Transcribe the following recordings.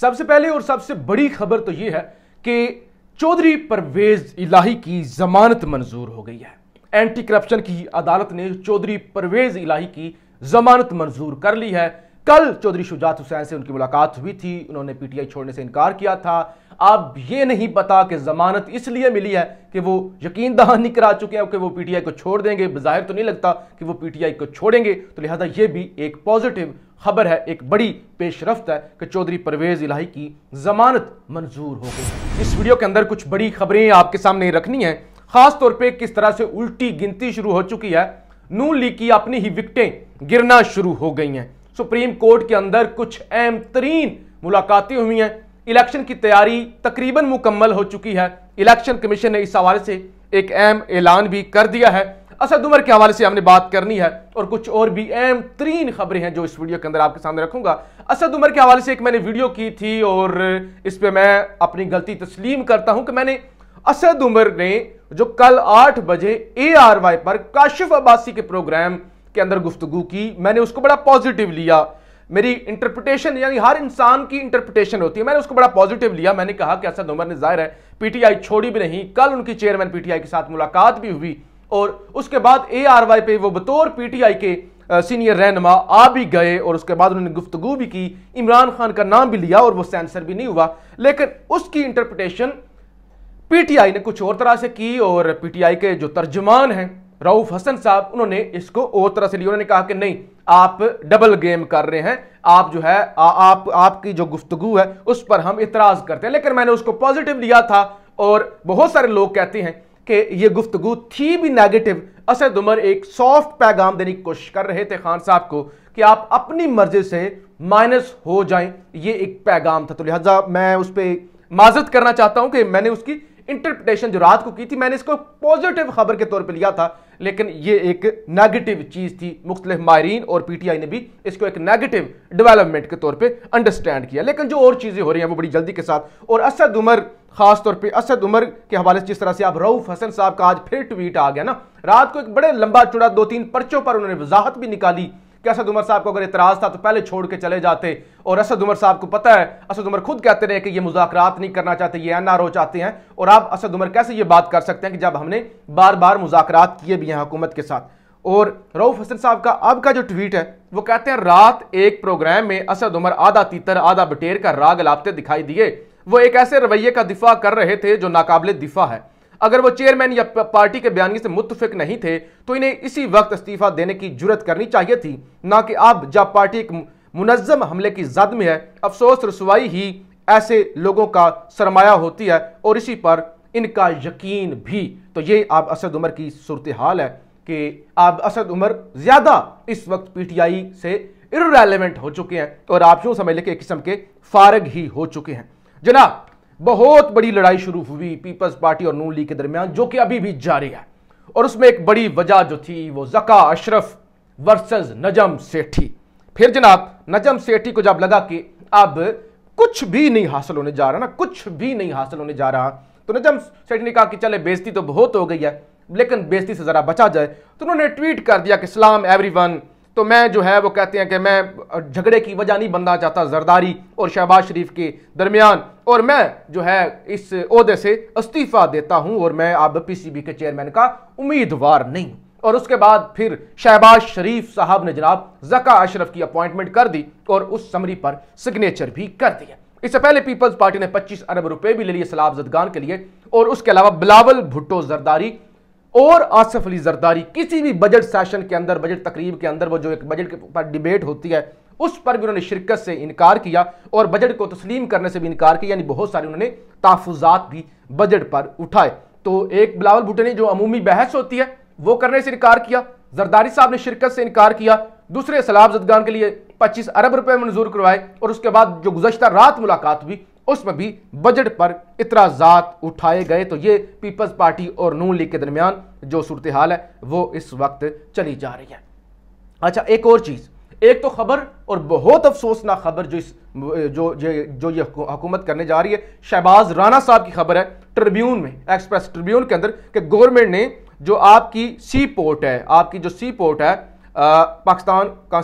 सबसे पहले और सबसे बड़ी खबर तो यह है कि चौधरी परवेज इलाही की जमानत मंजूर हो गई है एंटी करप्शन की अदालत ने चौधरी परवेज इलाही की जमानत मंजूर कर ली है कल चौधरी शुजात हुसैन से उनकी मुलाकात हुई थी उन्होंने पीटीआई छोड़ने से इनकार किया था अब यह नहीं पता कि जमानत इसलिए मिली है कि वो यकीन दहानी करा चुके हैं कि वो पीटीआई को छोड़ देंगे बाहिर तो नहीं लगता कि वो पीटीआई को छोड़ेंगे तो लिहाजा यह भी एक पॉजिटिव खबर है एक बड़ी पेशरफ है कि चौधरी परवेज इलाही की जमानत मंजूर हो गई इस वीडियो के अंदर कुछ बड़ी खबरें आपके सामने रखनी है खास तौर पे किस तरह से उल्टी गिनती शुरू हो चुकी है नून लीग की अपनी ही विकटें गिरना शुरू हो गई हैं सुप्रीम कोर्ट के अंदर कुछ अहम तरीन मुलाकातें हुई हैं इलेक्शन की तैयारी तकरीबन मुकम्मल हो चुकी है इलेक्शन कमीशन ने इस हवाले से एक अहम ऐलान भी कर दिया है असद उमर के हवाले से हमने बात करनी है और कुछ और भी अहम तरीन खबरें हैं जो इस वीडियो के अंदर आपके सामने रखूंगा असद उमर के हवाले से एक मैंने वीडियो की थी और इस पर मैं अपनी गलती तस्लीम करता हूं कि मैंने असद अच्छा, उमर ने जो कल आठ बजे ए आर वाई पर काशिफ अब्बासी के प्रोग्राम के अंदर गुफ्तु की मैंने उसको बड़ा पॉजिटिव लिया मेरी इंटरप्रिटेशन यानी हर इंसान की इंटरप्रिटेशन होती है मैंने उसको बड़ा पॉजिटिव लिया मैंने कहा कि असद अच्छा, उमर ने जाहिर है पीटीआई छोड़ी भी नहीं कल उनकी चेयरमैन पीटीआई के साथ मुलाकात भी हुई और उसके बाद ए आर वाई पे वो बतौर पीटीआई के सीनियर रहनमा आ भी गए और उसके बाद उन्होंने गुफ्तगु भी की इमरान खान का नाम भी लिया और वो सेंसर भी नहीं हुआ लेकिन उसकी इंटरप्रटेशन पीटीआई ने कुछ और तरह से की और पीटीआई के जो तर्जमान हैं रऊफ हसन साहब उन्होंने इसको और तरह से लिया उन्होंने कहा कि नहीं आप डबल गेम कर रहे हैं आप जो है आ, आप आपकी जो गुफ्तु है उस पर हम इतराज़ करते हैं लेकिन मैंने उसको पॉजिटिव लिया था और बहुत सारे लोग कहते हैं कि यह गुफ्तगु थी भी नेगेटिव असद उमर एक सॉफ्ट पैगाम देने की कोशिश कर रहे थे खान साहब को कि आप अपनी मर्जी से माइनस हो जाए यह एक पैगाम था तो लिहाजा मैं उस पर माजत करना चाहता हूं कि मैंने उसकी इंटरप्रिटेशन जो रात को की थी मैंने इसको पॉजिटिव खबर के तौर पर लिया था लेकिन ये एक नेगेटिव चीज़ थी मुख्तलि माहरीन और पीटीआई ने भी इसको एक नेगेटिव डिवेलपमेंट के तौर पर अंडरस्टैंड किया लेकिन जो और चीज़ें हो रही हैं वो बड़ी जल्दी के साथ और असद उमर खास तौर पे असद उमर के हवाले से जिस तरह से आप रऊफ हसन साहब का आज फिर ट्वीट आ गया ना रात को एक बड़े लंबा चुड़ा दो तीन पर्चों पर उन्होंने वजाहत भी निकाली कि असद उमर साहब को अगर इतराज़ था तो पहले छोड़ के चले जाते और असद उमर साहब को पता है असद उमर खुद कहते रहे कि ये मुजाकरात नहीं करना चाहते ये एन चाहते हैं और आप असद उमर कैसे ये बात कर सकते हैं कि जब हमने बार बार मुजाकरात किए भी हैं हुकूमत के साथ और रऊफ हसन साहब का अब का जो ट्वीट है वो कहते हैं रात एक प्रोग्राम में असद उमर आधा तीतर आधा बटेर का राग लापते दिखाई दिए वो एक ऐसे रवैये का दिफा कर रहे थे जो नाकाबले दिफा है अगर वो चेयरमैन या पार्टी के बयानी से मुतफिक नहीं थे तो इन्हें इसी वक्त इस्तीफा देने की जरूरत करनी चाहिए थी ना कि अब जब पार्टी एक मुनजम हमले की जद में है अफसोस रसवाई ही ऐसे लोगों का सरमाया होती है और इसी पर इनका यकीन भी तो ये आप असद उमर की सूरत हाल है कि आप असद उमर ज़्यादा इस वक्त पीटीआई से इरेलीवेंट हो चुके हैं और आप यूँ समझ लें कि एक किस्म के फारग ही हो चुके हैं जनाब बहुत बड़ी लड़ाई शुरू हुई पीपल्स पार्टी और नून लीग के दरमियान जो कि अभी भी जारी है और उसमें एक बड़ी वजह जो थी वो जका अशरफ वर्सेस नजम सेठी फिर जनाब नजम सेठी को जब लगा कि अब कुछ भी नहीं हासिल होने जा रहा ना कुछ भी नहीं हासिल होने जा रहा तो नजम सेठी ने कहा कि चले बेजती तो बहुत हो गई है लेकिन बेजती से ज़रा बचा जाए तो उन्होंने ट्वीट कर दिया कि सलाम एवरी तो मैं जो है वो कहते हैं कि मैं झगड़े की वजह नहीं बनना चाहता जरदारी और शहबाज शरीफ के दरमियान और मैं जो है इस अहदे से इस्तीफ़ा देता हूं और मैं अब पीसीबी के चेयरमैन का उम्मीदवार नहीं हूं और उसके बाद फिर शहबाज शरीफ साहब ने जनाब जका अशरफ की अपॉइंटमेंट कर दी और उस समरी पर सिग्नेचर भी कर दिया इससे पहले पीपल्स पार्टी ने 25 अरब रुपए भी ले लिए सलाब जदगान के लिए और उसके अलावा बिलावल भुट्टो जरदारी और आसफ अली जरदारी किसी भी बजट सेशन के अंदर बजट तकरीब के अंदर वो जो एक बजट के ऊपर डिबेट होती है उस पर भी उन्होंने शिरकत से इनकार किया और बजट को तस्लीम करने से भी इनकार किया यानी बहुत सारे उन्होंने तहफात भी बजट पर उठाए तो एक बिलावल भुटे ने जो अमूमी बहस होती है वो करने से इनकार किया जरदारी साहब ने शिरकत से इनकार किया दूसरे सलाब जदगान के लिए पच्चीस अरब रुपए मंजूर करवाए और उसके बाद जो गुजशत रात मुलाकात हुई उसमें भी बजट पर इतराजात उठाए गए तो ये पीपल्स पार्टी और नून लीग के दरमियान जो सूरत हाल है वो इस वक्त चली जा रही है अच्छा एक और चीज़ एक तो खबर और बहुत अफसोसनाक खबर जो इस जो जो ये हुकूमत करने जा रही है शहबाज राना साहब की खबर है ट्रिब्यून में एक्सप्रेस ट्रिब्यून के अंदर कि गवर्नमेंट ने जो आपकी सी पोर्ट है आपकी जो सी पोर्ट है पाकिस्तान का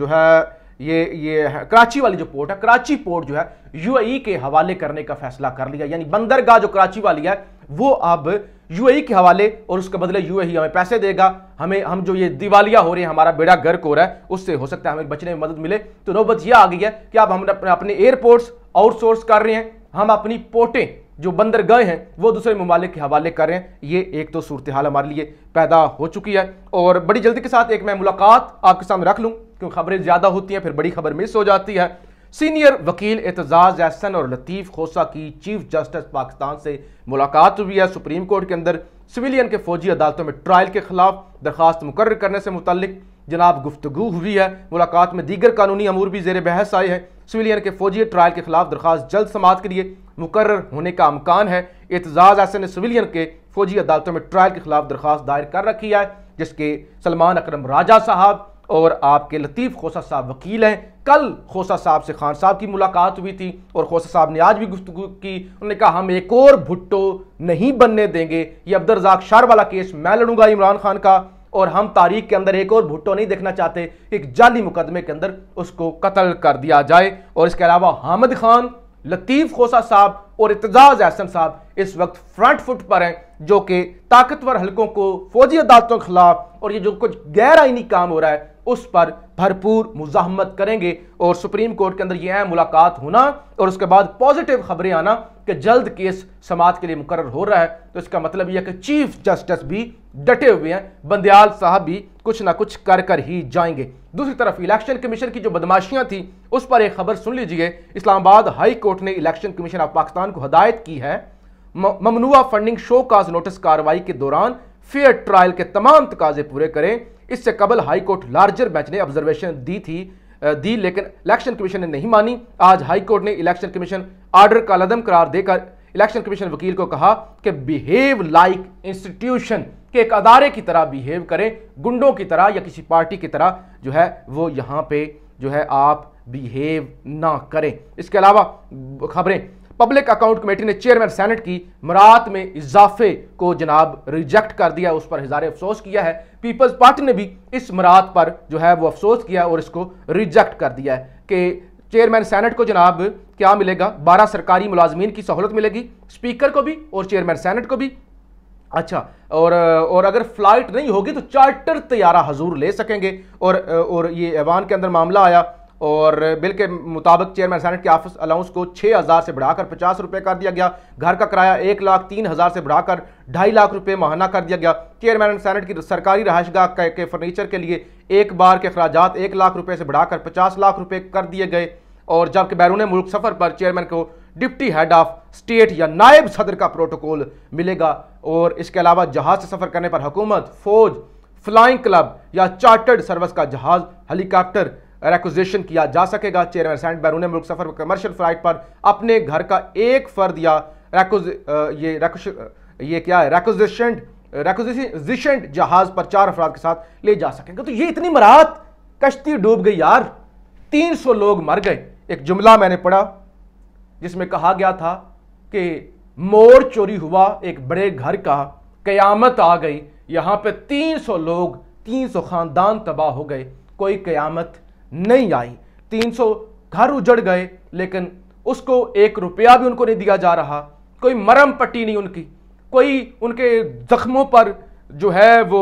जो है ये ये है, कराची वाली जो पोर्ट है कराची पोर्ट जो है यूएई के हवाले करने का फैसला कर लिया यानी बंदरगाह जो कराची वाली है वो अब यूएई के हवाले और उसके बदले यूएई हमें पैसे देगा हमें हम जो ये दिवालिया हो रही है हमारा बेड़ा गर्क हो रहा है उससे हो सकता है हमें बचने में मदद मिले तो नौबत यह आ गई है कि अब हम अपने एयरपोर्ट्स आउटसोर्स कर रहे हैं हम अपनी पोर्टें जो बंदर गए हैं वो दूसरे ममालिक के हवाले कर रहे हैं ये एक तो सूरत हाल हमारे लिए पैदा हो चुकी है और बड़ी जल्दी के साथ एक मैं मुलाकात आपके सामने रख लूँ क्योंकि खबरें ज़्यादा होती हैं फिर बड़ी खबर मिस हो जाती है सीनियर वकील एतजाज एहसन और लतीफ़ खोसा की चीफ जस्टिस पाकिस्तान से मुलाकात हुई है सुप्रीम कोर्ट के अंदर सिविलियन के फौजी अदालतों में ट्रायल के खिलाफ दरख्वास्त मुकर करने से मुतलिक जनाब गुफ्तु हुई है मुलाकात में दीगर कानूनी अमूर भी जेर बहस आए हैं सिविलियन के फौजी ट्रायल के खिलाफ दरख्वास जल्द समात के लिए मुकर होने का अमकान है एतजाज़ एहसन ने सिविलियन के फौजी अदालतों में ट्रायल के खिलाफ दरख्वास्त दायर कर रखी है जिसके सलमान अक्रम राजा साहब और आपके लतीफ़ खोसा साहब वकील हैं कल खोसा साहब से खान साहब की मुलाकात हुई थी और खोसा साहब ने आज भी गुफ्तु की उन्होंने कहा हम एक और भुट्टो नहीं बनने देंगे ये अब्दरजाक शार वाला केस मैं लड़ूंगा इमरान खान का और हम तारीख के अंदर एक और भुट्टो नहीं देखना चाहते एक जाली मुकदमे के अंदर उसको कत्ल कर दिया जाए और इसके अलावा हामिद खान लतीफ़ खोसा साहब और इतजाज़ एहसन साहब इस वक्त फ्रंट फुट पर हैं जो कि ताकतवर हलकों को फौजी अदालतों के खिलाफ और ये जो कुछ गैर आइनी काम हो रहा है उस पर भरपूर मुजाहमत करेंगे और सुप्रीम कोर्ट के अंदर यह मुलाकात होना और उसके बाद पॉजिटिव खबरें आना कि जल्द केस समाज के लिए मुकर हो रहा है तो इसका मतलब यह कि चीफ जस्टिस भी डटे हुए हैं बंदयाल साहब भी कुछ ना कुछ कर कर ही जाएंगे दूसरी तरफ इलेक्शन कमीशन की जो बदमाशियां थी उस पर एक खबर सुन लीजिए इस्लामाबाद हाई कोर्ट ने इलेक्शन कमीशन ऑफ पाकिस्तान को हदायत की है ममनुआ फंडिंग शो काज नोटिस कार्रवाई के दौरान फेयर ट्रायल के तमाम तकाजे पूरे करें इससे कबल हाईकोर्ट लार्जर बेंच ने ऑब्जर्वेशन दी थी दी लेकिन इलेक्शन कमीशन ने नहीं मानी आज हाईकोर्ट ने इलेक्शन कमीशन आर्डर का लदम करार देकर इलेक्शन कमीशन वकील को कहा कि बिहेव लाइक इंस्टीट्यूशन के एक अदारे की तरह बिहेव करें गुंडों की तरह या किसी पार्टी की तरह जो है वो यहाँ पे जो है आप बिहेव ना करें इसके अलावा खबरें पब्लिक अकाउंट कमेटी ने चेयरमैन सेनेट की मरात में इजाफे को जनाब रिजेक्ट कर दिया उस पर हजार अफसोस किया है पीपल्स पार्टी ने भी इस मरात पर जो है वो अफसोस किया और इसको रिजेक्ट कर दिया है कि चेयरमैन सेनेट को जनाब क्या मिलेगा बारह सरकारी मुलाजमीन की सहूलत मिलेगी स्पीकर को भी और चेयरमैन सेनेट को भी अच्छा और और अगर फ्लाइट नहीं होगी तो चार्टर तैयारा हजूर ले सकेंगे और और ये ऐवान के अंदर मामला आया और बिल के मुताबिक चेयरमैन सैनेट के ऑफिस अलाउंस को छः हज़ार से बढ़ाकर पचास रुपये कर दिया गया घर का किराया एक लाख तीन हज़ार से बढ़ाकर ढाई लाख रुपये महाना कर दिया गया चेयरमैन सैनेट की सरकारी रहायशगाह के फर्नीचर के लिए एक बार के अखराज एक लाख रुपये से बढ़ाकर पचास लाख रुपये कर दिए गए और जबकि बैरून मुल्क सफ़र पर चेयरमैन को डिप्टी हेड ऑफ स्टेट या नायब सदर का प्रोटोकॉल मिलेगा और इसके अलावा जहाज़ से सफ़र करने पर हुकूमत फौज फ्लाइंग क्लब या चार्टर्ड सर्विस का जहाज़ हेलीकॉप्टर रेकोजिशन किया जा सकेगा चेयरमैन सैंड बैरू ने मुल्क सफर कमर्शियल फ्लाइट पर अपने घर का एक फर्द या ये ये क्या है रेकोजिशनड रेकोजिशनड जहाज पर चार अफराद के साथ ले जा सकेंगे तो ये इतनी मराहत कश्ती डूब गई यार 300 लोग मर गए एक जुमला मैंने पढ़ा जिसमें कहा गया था कि मोर चोरी हुआ एक बड़े घर का कयामत आ गई पर पे 300 लोग 300 खानदान तबाह हो गए कोई कयामत नहीं आई 300 घर उजड़ गए लेकिन उसको एक रुपया भी उनको नहीं दिया जा रहा कोई मरम पट्टी नहीं उनकी कोई उनके जख्मों पर जो है वो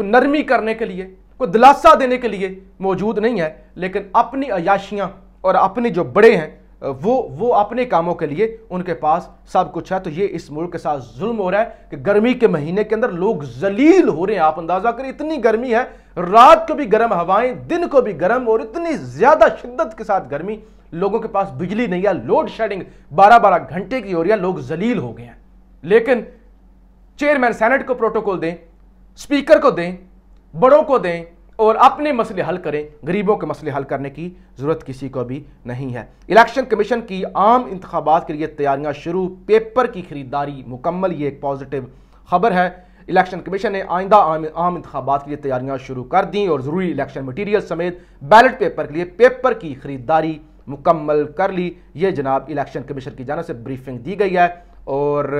नरमी करने के लिए कोई दिलासा देने के लिए मौजूद नहीं है लेकिन अपनी अयाशियाँ और अपने जो बड़े हैं वो वो अपने कामों के लिए उनके पास सब कुछ है तो ये इस मुल्क के साथ जुल्म हो रहा है कि गर्मी के महीने के अंदर लोग जलील हो रहे हैं आप अंदाजा करें इतनी गर्मी है रात को भी गर्म हवाएं दिन को भी गर्म और इतनी ज्यादा शिद्दत के साथ गर्मी लोगों के पास बिजली नहीं है लोड शेडिंग बारह बारह घंटे की हो रही है लोग जलील हो गए हैं लेकिन चेयरमैन सेनेट को प्रोटोकॉल दें स्पीकर को दें बड़ों को दें और अपने मसले हल करें गरीबों के मसले हल करने की ज़रूरत किसी को भी नहीं है इलेक्शन कमीशन की आम इंतबात के लिए तैयारियां शुरू पेपर की खरीदारी मुकम्मल ये एक पॉजिटिव खबर है इलेक्शन कमीशन ने आइंदा आम, आम इंतबात के लिए तैयारियां शुरू कर दी और ज़रूरी इलेक्शन मटीरियल समेत बैलेट पेपर के लिए पेपर की खरीदारी मुकम्मल कर ली ये जनाब इलेक्शन कमीशन की जानब से ब्रीफिंग दी गई है और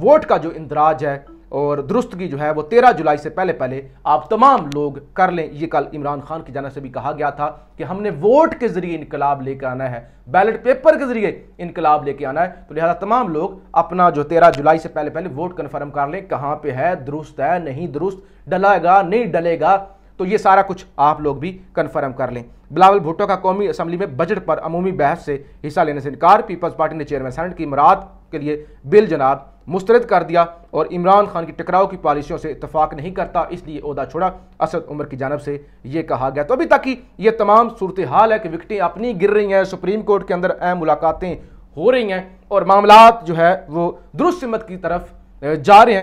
वोट का जो इंदराज है और दुरुस्तगी जो है वो तेरह जुलाई से पहले पहले आप तमाम लोग कर लें ये कल इमरान खान की जाना से भी कहा गया था कि हमने वोट के जरिए इनकलाब लेकर आना है बैलेट पेपर के जरिए इनकलाब लेके आना है तो लिहाजा तमाम लोग अपना जो तेरह जुलाई से पहले पहले वोट कन्फर्म कर लें कहाँ पर है दुरुस्त है नहीं दुरुस्त डलाएगा नहीं डलेगा तो ये सारा कुछ आप लोग भी कन्फर्म कर लें बिलावल भुट्टो का कौमी असम्बली में बजट पर अमूमी बहस से हिस्सा लेने से इनकार पीपल्स पार्टी ने चेयरमैन सैनट की मराद के लिए बिल जनाब मुस्तरद कर दिया और इमरान खान की टकराव की पॉलिसियों से इतफाक नहीं करता इसलिए अहदा छोड़ा असद उमर की जानब से यह कहा गया तो अभी तक ही ये तमाम सूरत हाल है कि विकटें अपनी गिर रही हैं सुप्रीम कोर्ट के अंदर अहम मुलाकातें हो रही हैं और मामला जो है वो दुरुस्त सिमत की तरफ जा रहे हैं